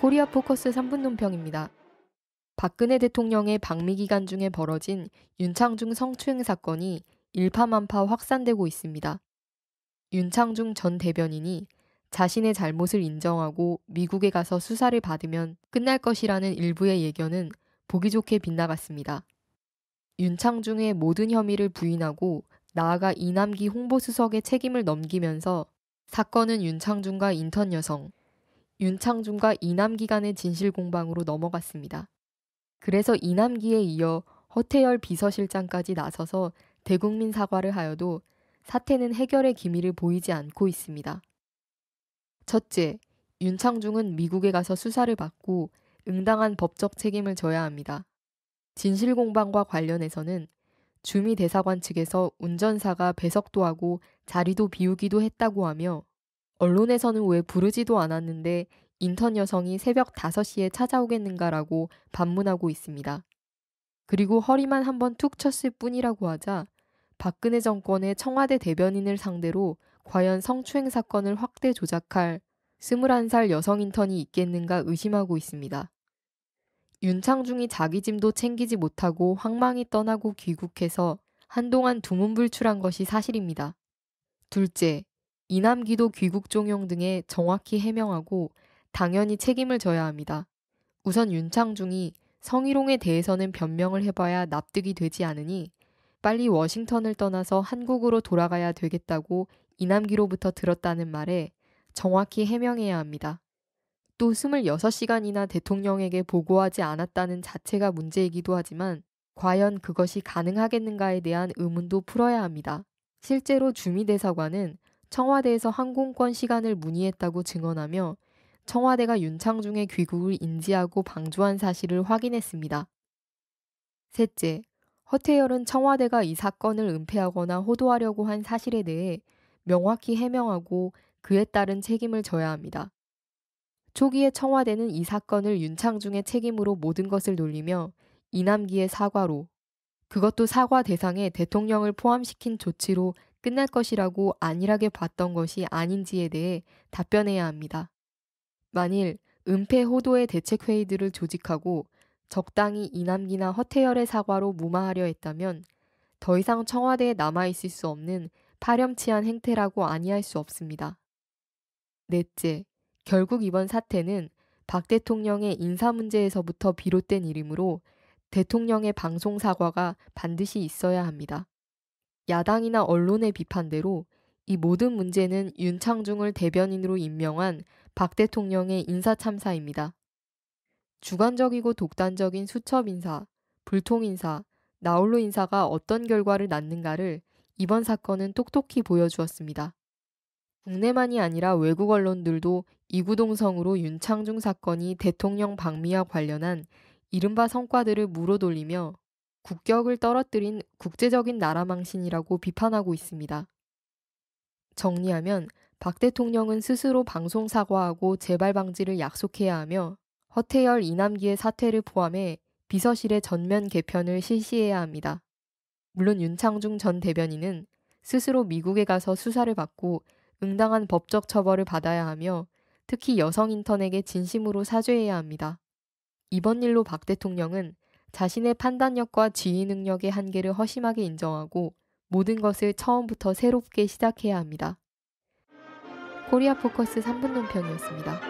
코리아 포커스 3분 논평입니다. 박근혜 대통령의 방미 기간 중에 벌어진 윤창중 성추행 사건이 일파만파 확산되고 있습니다. 윤창중 전 대변인이 자신의 잘못을 인정하고 미국에 가서 수사를 받으면 끝날 것이라는 일부의 예견은 보기 좋게 빗나갔습니다. 윤창중의 모든 혐의를 부인하고 나아가 이남기 홍보수석의 책임을 넘기면서 사건은 윤창중과 인턴 여성, 윤창중과 이남기 간의 진실 공방으로 넘어갔습니다. 그래서 이남기에 이어 허태열 비서실장까지 나서서 대국민 사과를 하여도 사태는 해결의 기미를 보이지 않고 있습니다. 첫째, 윤창중은 미국에 가서 수사를 받고 응당한 법적 책임을 져야 합니다. 진실 공방과 관련해서는 주미 대사관 측에서 운전사가 배석도 하고 자리도 비우기도 했다고 하며 언론에서는 왜 부르지도 않았는데 인턴 여성이 새벽 5시에 찾아오겠는가라고 반문하고 있습니다. 그리고 허리만 한번 툭 쳤을 뿐이라고 하자 박근혜 정권의 청와대 대변인을 상대로 과연 성추행 사건을 확대 조작할 21살 여성 인턴이 있겠는가 의심하고 있습니다. 윤창중이 자기 짐도 챙기지 못하고 황망히 떠나고 귀국해서 한동안 두문불출한 것이 사실입니다. 둘째, 이남기도 귀국 종용 등에 정확히 해명하고 당연히 책임을 져야 합니다. 우선 윤창중이 성희롱에 대해서는 변명을 해봐야 납득이 되지 않으니 빨리 워싱턴을 떠나서 한국으로 돌아가야 되겠다고 이남기로부터 들었다는 말에 정확히 해명해야 합니다. 또 26시간이나 대통령에게 보고하지 않았다는 자체가 문제이기도 하지만 과연 그것이 가능하겠는가에 대한 의문도 풀어야 합니다. 실제로 주미대사관은 청와대에서 항공권 시간을 문의했다고 증언하며 청와대가 윤창중의 귀국을 인지하고 방조한 사실을 확인했습니다. 셋째, 허태열은 청와대가 이 사건을 은폐하거나 호도하려고 한 사실에 대해 명확히 해명하고 그에 따른 책임을 져야 합니다. 초기에 청와대는 이 사건을 윤창중의 책임으로 모든 것을 놀리며 이남기의 사과로 그것도 사과 대상에 대통령을 포함시킨 조치로 끝날 것이라고 안일하게 봤던 것이 아닌지에 대해 답변해야 합니다. 만일 은폐 호도의 대책회의들을 조직하고 적당히 이남기나 허태열의 사과로 무마하려 했다면 더 이상 청와대에 남아있을 수 없는 파렴치한 행태라고 아니할 수 없습니다. 넷째, 결국 이번 사태는 박 대통령의 인사 문제에서부터 비롯된 일이므로 대통령의 방송 사과가 반드시 있어야 합니다. 야당이나 언론의 비판대로 이 모든 문제는 윤창중을 대변인으로 임명한 박 대통령의 인사참사입니다. 주관적이고 독단적인 수첩 인사, 불통 인사, 나홀로 인사가 어떤 결과를 낳는가를 이번 사건은 똑똑히 보여주었습니다. 국내만이 아니라 외국 언론들도 이구동성으로 윤창중 사건이 대통령 방미와 관련한 이른바 성과들을 물어돌리며 국격을 떨어뜨린 국제적인 나라망신이라고 비판하고 있습니다. 정리하면 박 대통령은 스스로 방송 사과하고 재발 방지를 약속해야 하며 허태열 이남기의 사퇴를 포함해 비서실의 전면 개편을 실시해야 합니다. 물론 윤창중 전 대변인은 스스로 미국에 가서 수사를 받고 응당한 법적 처벌을 받아야 하며 특히 여성 인턴에게 진심으로 사죄해야 합니다. 이번 일로 박 대통령은 자신의 판단력과 지휘 능력의 한계를 허심하게 인정하고 모든 것을 처음부터 새롭게 시작해야 합니다. 코리아 포커스 3분 논평이었습니다.